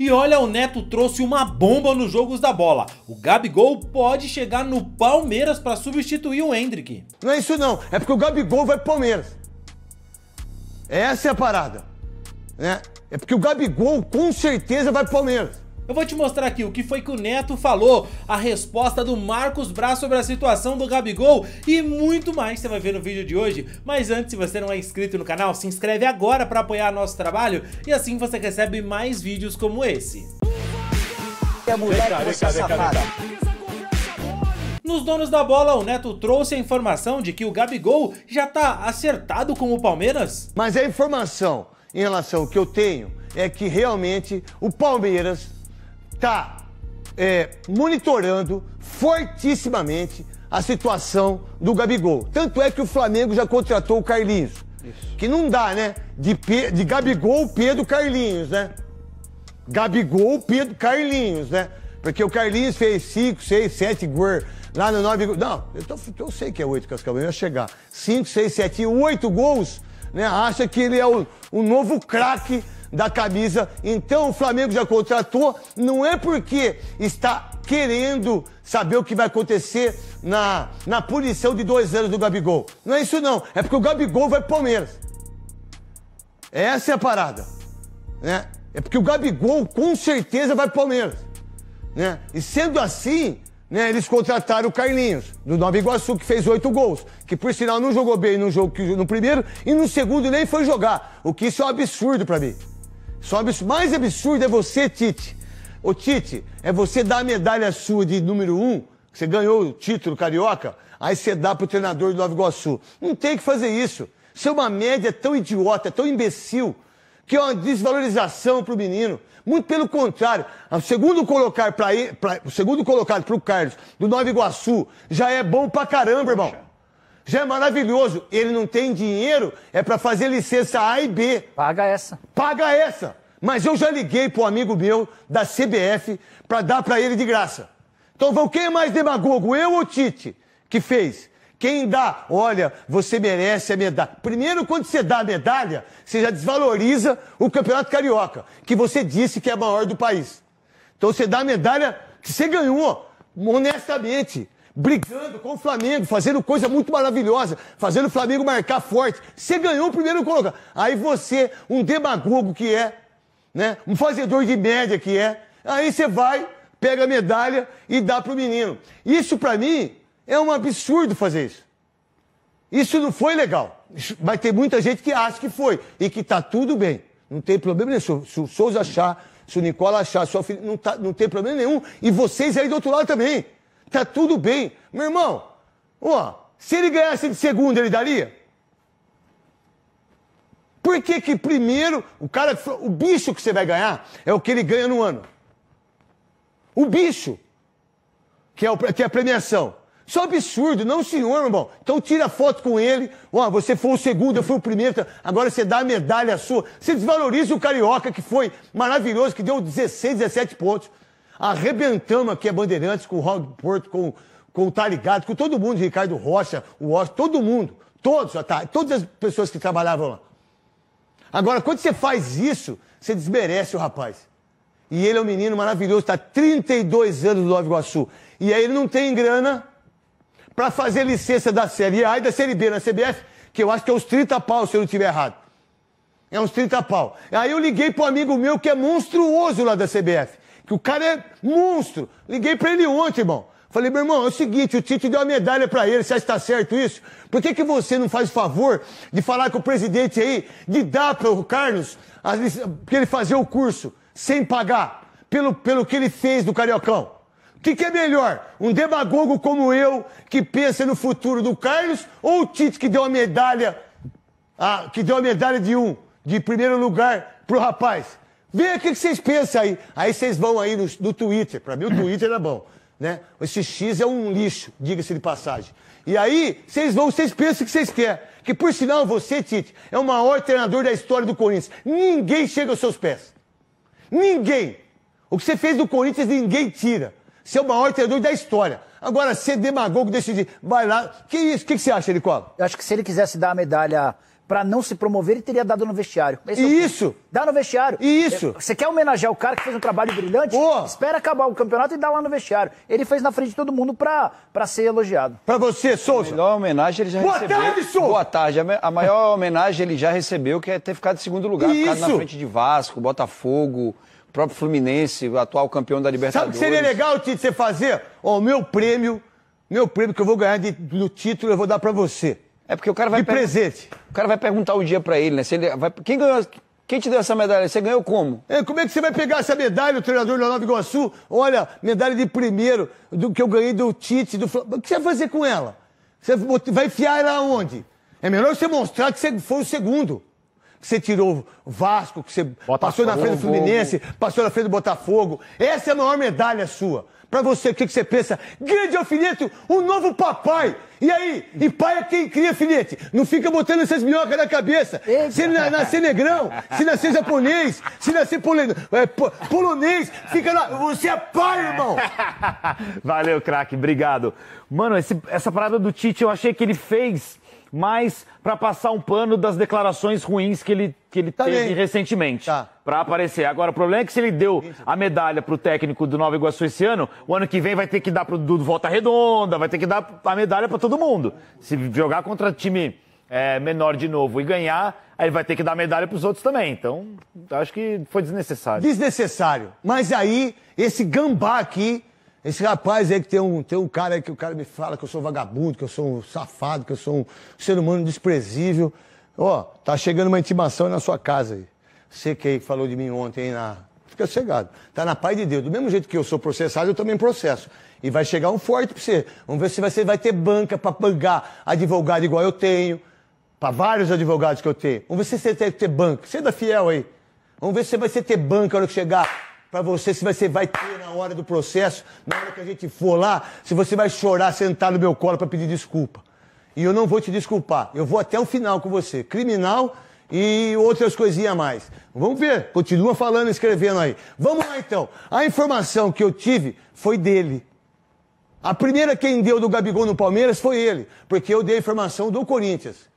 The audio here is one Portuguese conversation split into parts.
E olha, o Neto trouxe uma bomba nos jogos da bola. O Gabigol pode chegar no Palmeiras para substituir o Hendrick. Não é isso não, é porque o Gabigol vai pro Palmeiras. Essa é a parada. Né? É porque o Gabigol com certeza vai pro Palmeiras. Eu vou te mostrar aqui o que foi que o Neto falou, a resposta do Marcos Braz sobre a situação do Gabigol e muito mais você vai ver no vídeo de hoje. Mas antes, se você não é inscrito no canal, se inscreve agora para apoiar nosso trabalho e assim você recebe mais vídeos como esse. é Nos donos da bola, o Neto trouxe a informação de que o Gabigol já está acertado com o Palmeiras. Mas a informação em relação ao que eu tenho é que realmente o Palmeiras está é, monitorando fortissimamente a situação do Gabigol. Tanto é que o Flamengo já contratou o Carlinhos. Isso. Que não dá, né? De, de Gabigol, Pedro, Carlinhos, né? Gabigol, Pedro, Carlinhos, né? Porque o Carlinhos fez 5, 6, 7 gol lá no 9. Não, eu, tô, eu sei que é 8, Cascavel, eu ia chegar. 5, 6, 7, 8 gols, né? Acha que ele é o, o novo craque da camisa. Então o Flamengo já contratou, não é porque está querendo saber o que vai acontecer na, na punição de dois anos do Gabigol. Não é isso não, é porque o Gabigol vai pro Palmeiras. Essa é a parada, né? É porque o Gabigol com certeza vai pro Palmeiras, né? E sendo assim, né, eles contrataram o Carlinhos, do Nova Iguaçu, que fez oito gols. Que, por sinal, não jogou bem no, jogo, no primeiro e no segundo nem foi jogar. O que isso é um absurdo para mim. Só absurdo. Mais absurdo é você, Tite. Ô, Tite, é você dar a medalha sua de número um, que você ganhou o título carioca, aí você dá pro treinador do Nova Iguaçu. Não tem que fazer isso. Isso é uma média tão idiota, tão imbecil, que é uma desvalorização pro menino. Muito pelo contrário, o segundo colocar para o segundo colocado pro Carlos do Nova Iguaçu já é bom pra caramba, irmão já é maravilhoso. Ele não tem dinheiro, é para fazer licença A e B. Paga essa. Paga essa. Mas eu já liguei pro amigo meu da CBF para dar para ele de graça. Então, vão quem é mais demagogo, eu ou Tite, que fez? Quem dá, olha, você merece a medalha. Primeiro, quando você dá a medalha, você já desvaloriza o Campeonato Carioca, que você disse que é a maior do país. Então, você dá a medalha que você ganhou, honestamente brigando com o Flamengo, fazendo coisa muito maravilhosa, fazendo o Flamengo marcar forte. Você ganhou o primeiro colocado. Aí você, um demagogo que é, né? Um fazedor de média que é, aí você vai, pega a medalha e dá pro menino. Isso para mim é um absurdo fazer isso. Isso não foi legal. Vai ter muita gente que acha que foi e que tá tudo bem. Não tem problema nenhum. Se o Souza achar, se o Nicola achar, sua filha, não, tá, não tem problema nenhum. E vocês aí do outro lado também. Tá tudo bem. Meu irmão, ó, se ele ganhasse de segunda, ele daria? Por que que primeiro, o cara, o bicho que você vai ganhar é o que ele ganha no ano. O bicho, que é, o, que é a premiação. Isso é um absurdo, não senhor, meu irmão. Então tira foto com ele. Ó, você foi o segundo, eu fui o primeiro. Agora você dá a medalha sua. Você desvaloriza o carioca que foi maravilhoso, que deu 16, 17 pontos. Arrebentamos aqui a Bandeirantes com o Raul Porto, com, com o Tá Ligado, com todo mundo, Ricardo Rocha, o Washington, todo mundo. Todos, tá, todas as pessoas que trabalhavam lá. Agora, quando você faz isso, você desmerece o rapaz. E ele é um menino maravilhoso, está 32 anos do Nova Iguaçu. E aí ele não tem grana para fazer licença da Série A e da Série B na CBF, que eu acho que é uns 30 pau, se eu não estiver errado. É uns 30 pau. Aí eu liguei pro amigo meu que é monstruoso lá da CBF. Que o cara é monstro. Liguei pra ele ontem, irmão. Falei, meu irmão, é o seguinte, o Tite deu a medalha para ele, você acha que tá certo isso? Por que, que você não faz o favor de falar com o presidente aí, de dar para o Carlos, que ele fazer o curso, sem pagar, pelo, pelo que ele fez do Cariocão? O que, que é melhor, um demagogo como eu, que pensa no futuro do Carlos, ou o Tite que deu a medalha, a, que deu a medalha de um, de primeiro lugar pro rapaz? Vê o que vocês pensam aí. Aí vocês vão aí no, no Twitter. Para mim, o Twitter era bom. Né? Esse X é um lixo, diga-se de passagem. E aí, vocês vão, vocês pensam o que vocês querem. Que por sinal, você, Tite, é o maior treinador da história do Corinthians. Ninguém chega aos seus pés. Ninguém. O que você fez do Corinthians, ninguém tira. Você é o maior treinador da história. Agora, ser demagogo, decidir. Vai lá. Que isso? O que, que você acha, Nicola? Eu acho que se ele quisesse dar a medalha para não se promover, ele teria dado no vestiário. Esse é isso! É dá no vestiário. Isso! Você quer homenagear o cara que fez um trabalho brilhante? Espera acabar o campeonato e dá lá no vestiário. Ele fez na frente de todo mundo para ser elogiado. Para você, Souza. A melhor homenagem ele já Boa recebeu. Boa tarde, Souza! Boa tarde. A maior homenagem ele já recebeu, que é ter ficado em segundo lugar. Isso. Ficado na frente de Vasco, Botafogo, próprio Fluminense, o atual campeão da Libertadores. Sabe o que seria legal, Tite, você fazer? O oh, meu prêmio, meu prêmio que eu vou ganhar de, do título, eu vou dar para você. É porque o cara vai. De presente. O cara vai perguntar um dia pra ele, né? Se ele vai... Quem ganhou. Quem te deu essa medalha? Você ganhou como? É, como é que você vai pegar essa medalha, o treinador Leonardo Iguaçu? Olha, medalha de primeiro do que eu ganhei do Tite, do Flamengo. O que você vai fazer com ela? Você vai enfiar ela onde? É melhor você mostrar que você foi o segundo que você tirou Vasco, que você Botafogo. passou na frente do Fluminense, passou na frente do Botafogo. Essa é a maior medalha sua. Pra você, o que, que você pensa? Grande alfinete, um novo papai. E aí? E pai é quem cria alfinete. Não fica botando essas minhocas na cabeça. Se na, nascer negrão, se nascer japonês, se nascer é, polonês, fica lá. Você é pai, irmão. Valeu, craque. Obrigado. Mano, esse, essa parada do Tite, eu achei que ele fez mas para passar um pano das declarações ruins que ele, que ele tá teve bem. recentemente. Tá. Para aparecer. Agora, o problema é que se ele deu a medalha para o técnico do Nova Iguaçu esse ano, o ano que vem vai ter que dar para o Dudu volta redonda, vai ter que dar a medalha para todo mundo. Se jogar contra time é, menor de novo e ganhar, aí vai ter que dar medalha para os outros também. Então, acho que foi desnecessário. Desnecessário. Mas aí, esse gambá aqui esse rapaz aí que tem um, tem um cara aí que o cara me fala que eu sou vagabundo, que eu sou um safado, que eu sou um ser humano desprezível. Ó, oh, tá chegando uma intimação na sua casa aí. Você que aí falou de mim ontem aí na. Fica cegado. Tá na paz de Deus. Do mesmo jeito que eu sou processado, eu também processo. E vai chegar um forte pra você. Vamos ver se você vai ter banca pra pagar advogado igual eu tenho. Pra vários advogados que eu tenho. Vamos ver se você vai ter banca. Você é da fiel aí. Vamos ver se você vai ter banca na hora que chegar para você se você vai ter na hora do processo, na hora que a gente for lá, se você vai chorar, sentar no meu colo para pedir desculpa. E eu não vou te desculpar. Eu vou até o final com você. Criminal e outras coisinhas a mais. Vamos ver. Continua falando, escrevendo aí. Vamos lá então. A informação que eu tive foi dele. A primeira quem deu do Gabigol no Palmeiras foi ele, porque eu dei a informação do Corinthians.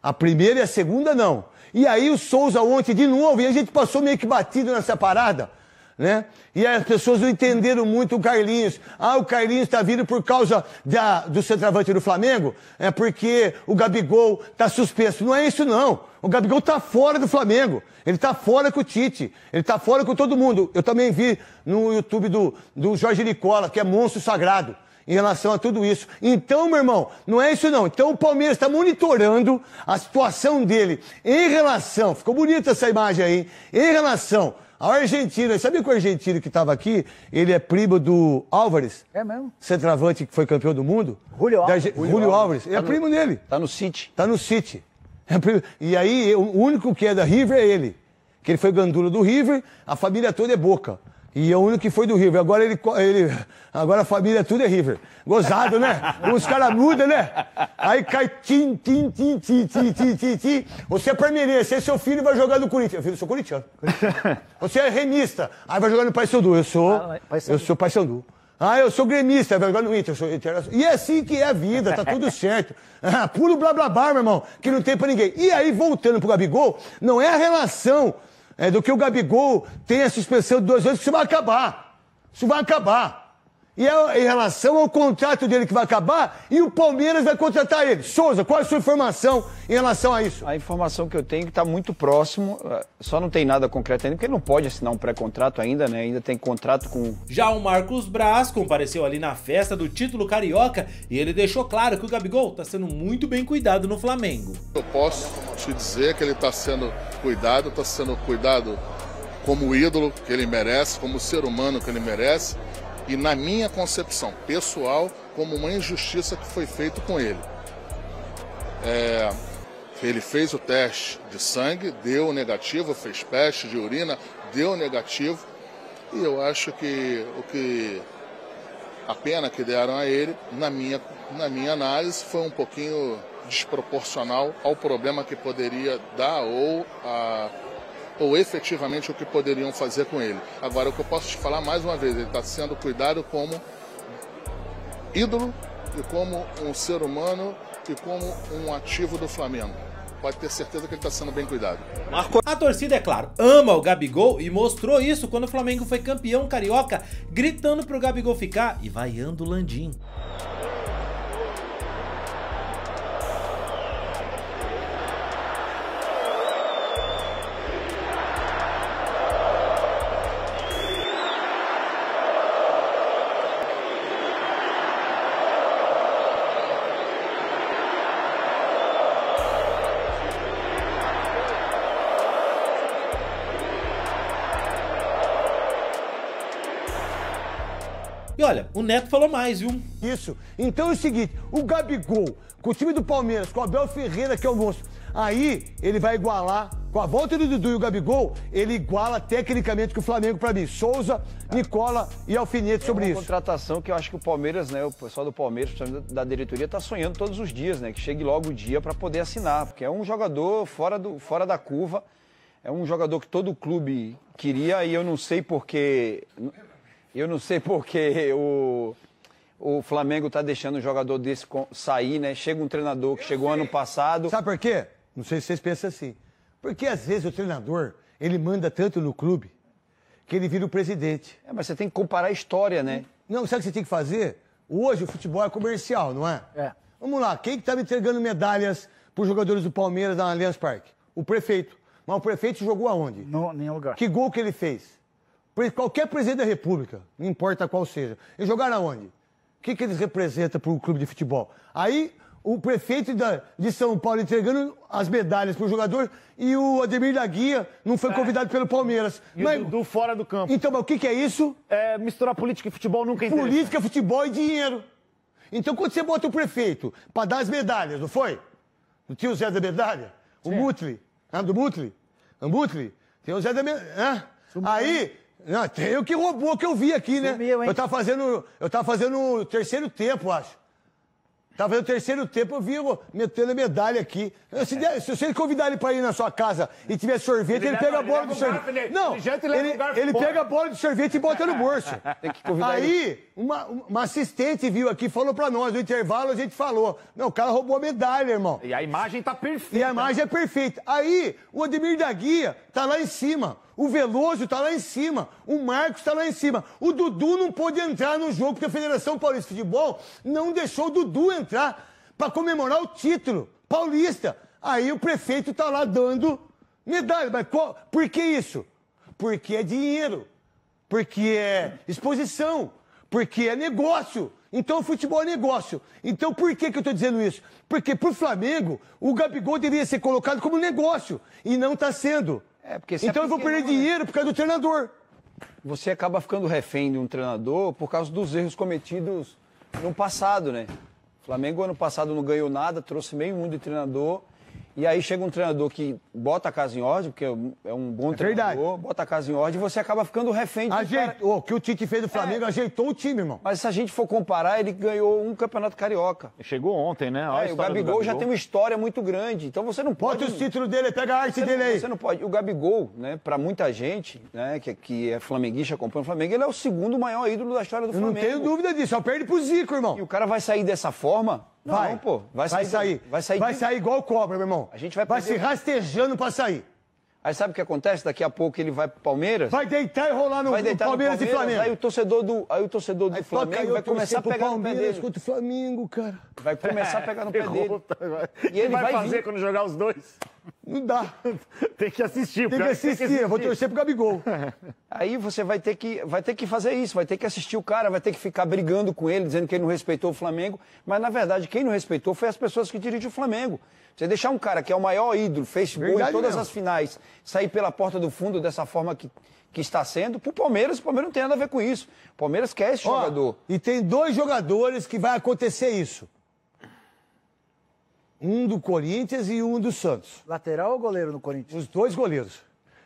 A primeira e a segunda não. E aí o Souza ontem de novo, e a gente passou meio que batido nessa parada né? E as pessoas não entenderam muito o Carlinhos. Ah, o Carlinhos está vindo por causa da, do centroavante do Flamengo, é porque o Gabigol está suspenso. Não é isso, não. O Gabigol está fora do Flamengo. Ele está fora com o Tite. Ele está fora com todo mundo. Eu também vi no YouTube do, do Jorge Nicola, que é monstro sagrado em relação a tudo isso. Então, meu irmão, não é isso não. Então o Palmeiras está monitorando a situação dele em relação, ficou bonita essa imagem aí, em relação a Argentina, sabe que o argentino que estava aqui, ele é primo do Álvares? É mesmo? Centroavante que foi campeão do mundo? Julio Álvares. Da, Julio, Álvares. É tá é no, primo dele. Tá no City. Tá no City. É primo, e aí, o único que é da River é ele. Que ele foi gandula do River, a família toda é boca. E é o único que foi do River. Agora ele, ele agora a família tudo é River. Gozado, né? Os caras mudam, né? Aí cai tim, tim, tim, tim, tim, tim, tim, tim. Você é palmeirense, aí seu filho vai jogar no Corinthians. filho, eu sou corintiano. Você é remista, aí vai jogar no Paysandu. Eu sou, ah, eu sou Paysandu. Ah, eu sou gremista, vai jogar no Inter, eu sou E é assim que é a vida, tá tudo certo. Ah, puro blá blá blá, meu irmão, que não tem pra ninguém. E aí, voltando pro Gabigol, não é a relação é, do que o Gabigol tem a suspensão de dois anos, isso vai acabar. Isso vai acabar e é em relação ao contrato dele que vai acabar e o Palmeiras vai contratar ele. Souza, qual é a sua informação em relação a isso? A informação que eu tenho é que está muito próximo, eh, só não tem nada concreto ainda, porque ele não pode assinar um pré-contrato ainda, né? Ainda tem contrato com. Já o Marcos Braz compareceu ali na festa do título carioca e ele deixou claro que o Gabigol está sendo muito bem cuidado no Flamengo. Eu posso te dizer que ele está sendo cuidado, está sendo cuidado como ídolo que ele merece, como ser humano que ele merece e, na minha concepção pessoal, como uma injustiça que foi feita com ele. É, ele fez o teste de sangue, deu negativo, fez teste de urina, deu negativo. E eu acho que o que a pena que deram a ele, na minha, na minha análise, foi um pouquinho desproporcional ao problema que poderia dar ou a ou efetivamente o que poderiam fazer com ele. Agora, o que eu posso te falar mais uma vez, ele está sendo cuidado como ídolo e como um ser humano e como um ativo do Flamengo. Pode ter certeza que ele está sendo bem cuidado. Marco. A torcida, é claro, ama o Gabigol e mostrou isso quando o Flamengo foi campeão carioca, gritando para o Gabigol ficar e vaiando o Landim. olha, o Neto falou mais, viu? Isso. Então é o seguinte, o Gabigol, com o time do Palmeiras, com o Abel Ferreira, que é o monstro, aí ele vai igualar, com a volta do Dudu e o Gabigol, ele iguala tecnicamente com o Flamengo para mim. Souza, Nicola e Alfinete é sobre isso. É uma contratação que eu acho que o Palmeiras, né, o pessoal do Palmeiras, da diretoria, está sonhando todos os dias, né, que chegue logo o dia para poder assinar, porque é um jogador fora, do, fora da curva, é um jogador que todo clube queria e eu não sei porque eu não sei porque o, o Flamengo está deixando um jogador desse sair, né? Chega um treinador que Eu chegou sei. ano passado. Sabe por quê? Não sei se vocês pensam assim. Porque às vezes o treinador, ele manda tanto no clube que ele vira o presidente. É, mas você tem que comparar a história, né? Não, sabe o que você tem que fazer? Hoje o futebol é comercial, não é? É. Vamos lá, quem que me entregando medalhas para os jogadores do Palmeiras na Allianz Parque? O prefeito. Mas o prefeito jogou aonde? Não, nenhum lugar. Que gol que ele fez? Qualquer presidente da República, não importa qual seja, e jogar aonde? O que, que eles representam para o clube de futebol? Aí o prefeito da, de São Paulo entregando as medalhas para o jogador e o Ademir da Guia não foi é. convidado pelo Palmeiras. E mas, o Dudu fora do campo. Então, mas o que, que é isso? É misturar política e futebol nunca interessa. Política, futebol e dinheiro. Então, quando você bota o prefeito para dar as medalhas, não foi? Não tinha o Zé da Medalha? O Mutli. Ah, do Mutli? Ambutli? Tem o Zé da Medalha. Ah? Aí, não, tem o que roubou que eu vi aqui, né? Sumiu, eu tava fazendo. Eu tava fazendo o terceiro tempo, acho. Tava fazendo o terceiro tempo, eu vi metendo medalha aqui. Se, der, se você convidar ele pra ir na sua casa e tiver sorvete, ele, ele pega a bola do sorvete. Né? não, ele, ele pega a bola do sorvete e bota no bolso. Aí, uma, uma assistente viu aqui, falou pra nós, no intervalo a gente falou. Não, o cara roubou a medalha, irmão. E a imagem tá perfeita. E a imagem é perfeita. Aí, o Ademir da Guia tá lá em cima. O Veloso tá lá em cima. O Marcos tá lá em cima. O Dudu não pôde entrar no jogo, porque a Federação Paulista de Futebol não deixou o Dudu entrar para comemorar o título paulista. Aí o prefeito tá lá dando medalha. Mas qual, por que isso? Porque é dinheiro. Porque é exposição. Porque é negócio. Então, futebol é negócio. Então, por que, que eu estou dizendo isso? Porque para o Flamengo, o Gabigol deveria ser colocado como negócio e não está sendo. É, é então, é eu vou perder né? dinheiro por causa do treinador. Você acaba ficando refém de um treinador por causa dos erros cometidos no passado, né? O Flamengo, ano passado, não ganhou nada, trouxe meio mundo de treinador e aí chega um treinador que bota a casa em ordem, porque é um bom é treinador, verdade. bota a casa em ordem e você acaba ficando refém de Ajeitou, cara... que o Tite fez do Flamengo, é. ajeitou o time, irmão. Mas se a gente for comparar, ele ganhou um campeonato carioca. Chegou ontem, né? É, o Gabigol, Gabigol, já tem uma história muito grande, então você não pode... Bota os títulos dele, pega a arte você dele não, aí. Você não pode... O Gabigol, né, pra muita gente, né, que, que é flamenguista, acompanha o Flamengo, ele é o segundo maior ídolo da história do Flamengo. Eu não tenho dúvida disso, só perde pro Zico, irmão. E o cara vai sair dessa forma não, vai, pô. Vai sair. Vai sair, vai sair, vai sair igual cobra, meu irmão. A gente vai Vai se rastejando pra sair. Aí sabe o que acontece? Daqui a pouco ele vai pro Palmeiras. Vai deitar e rolar no, vai deitar no Palmeiras, Palmeiras, e Flamengo. Aí o torcedor do, aí o torcedor do aí Flamengo vai começar a pegar no pé dele. o Flamengo, cara. Vai começar a pegar no é, pé dele. Tá, e ele vai, vai fazer vir... quando jogar os dois? Não dá. Tem que assistir. Tem que assistir. Tem que assistir. Eu vou torcer pro Gabigol. Aí você vai ter, que, vai ter que fazer isso, vai ter que assistir o cara, vai ter que ficar brigando com ele, dizendo que ele não respeitou o Flamengo. Mas, na verdade, quem não respeitou foi as pessoas que dirigem o Flamengo. Você deixar um cara que é o maior ídolo, fez gol em todas mesmo. as finais, sair pela porta do fundo dessa forma que, que está sendo, pro Palmeiras, o Palmeiras não tem nada a ver com isso. O Palmeiras quer esse Ó, jogador. E tem dois jogadores que vai acontecer isso. Um do Corinthians e um do Santos. Lateral ou goleiro no Corinthians? Os dois goleiros.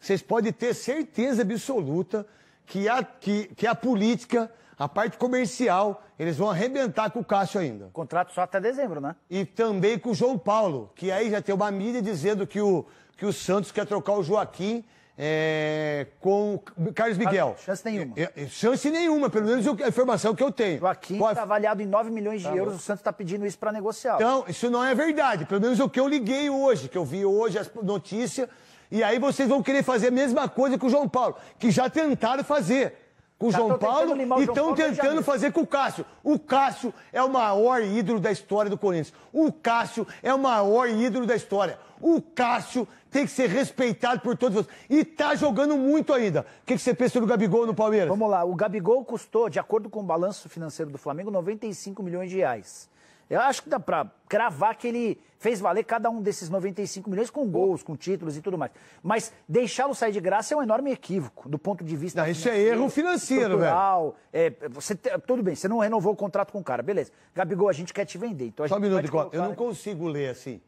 Vocês podem ter certeza absoluta que a, que, que a política, a parte comercial, eles vão arrebentar com o Cássio ainda. Contrato só até dezembro, né? E também com o João Paulo, que aí já tem uma mídia dizendo que o, que o Santos quer trocar o Joaquim é, com Carlos Miguel. Chance nenhuma. É, é chance nenhuma, pelo menos a informação que eu tenho. Joaquim está avaliado em 9 milhões de tá euros, bom. o Santos está pedindo isso para negociar. Então, isso não é verdade, pelo menos o que eu liguei hoje, que eu vi hoje as notícias e aí vocês vão querer fazer a mesma coisa que o João Paulo, que já tentaram fazer com o tá João Paulo e estão tentando fazer com o Cássio. O Cássio é o maior ídolo da história do Corinthians. O Cássio é o maior ídolo da história. O Cássio tem que ser respeitado por todos vocês. E tá jogando muito ainda. O que, que você pensa do Gabigol no Palmeiras? Vamos lá. O Gabigol custou, de acordo com o balanço financeiro do Flamengo, 95 milhões de reais. Eu acho que dá para cravar que ele fez valer cada um desses 95 milhões com gols, com títulos e tudo mais. Mas deixá-lo sair de graça é um enorme equívoco do ponto de vista. Não, isso é erro financeiro, velho. É, você, tudo bem, você não renovou o contrato com o cara, beleza. Gabigol, a gente quer te vender. Então Só um minuto, colocar, eu não consigo ler assim.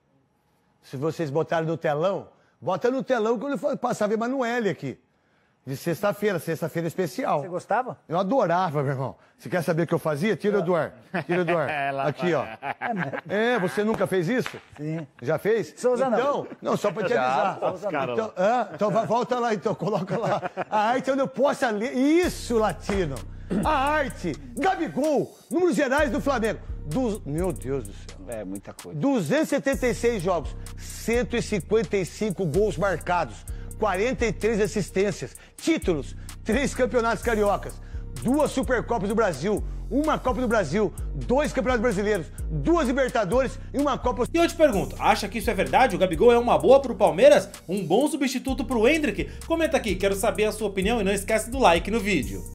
Se vocês botarem no telão, bota no telão que eu passar ver Manoel, é aqui. De sexta-feira, sexta-feira especial. Você gostava? Eu adorava, meu irmão. Você quer saber o que eu fazia? Tira o Eduardo. Tira o Eduardo. É, Aqui, ó. É, é, você nunca fez isso? Sim. Já fez? Souza então, não. Não, só pra te avisar. Então, ah, então volta lá, então, coloca lá. A arte é onde eu possa ler. Isso, latino! A arte! Gabigol! Números gerais do Flamengo. Du... Meu Deus do céu. É muita coisa. 276 jogos, 155 gols marcados. 43 assistências, títulos, três campeonatos cariocas, duas Supercopas do Brasil, uma Copa do Brasil, dois Campeonatos Brasileiros, duas Libertadores e uma Copa... E eu te pergunto, acha que isso é verdade? O Gabigol é uma boa pro Palmeiras? Um bom substituto pro Hendrick? Comenta aqui, quero saber a sua opinião e não esquece do like no vídeo.